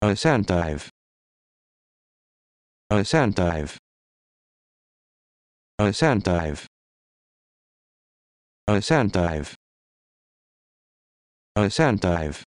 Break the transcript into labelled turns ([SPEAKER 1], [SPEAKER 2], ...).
[SPEAKER 1] A sand dive. A sand dive. A sand dive. A sand dive. A sand dive.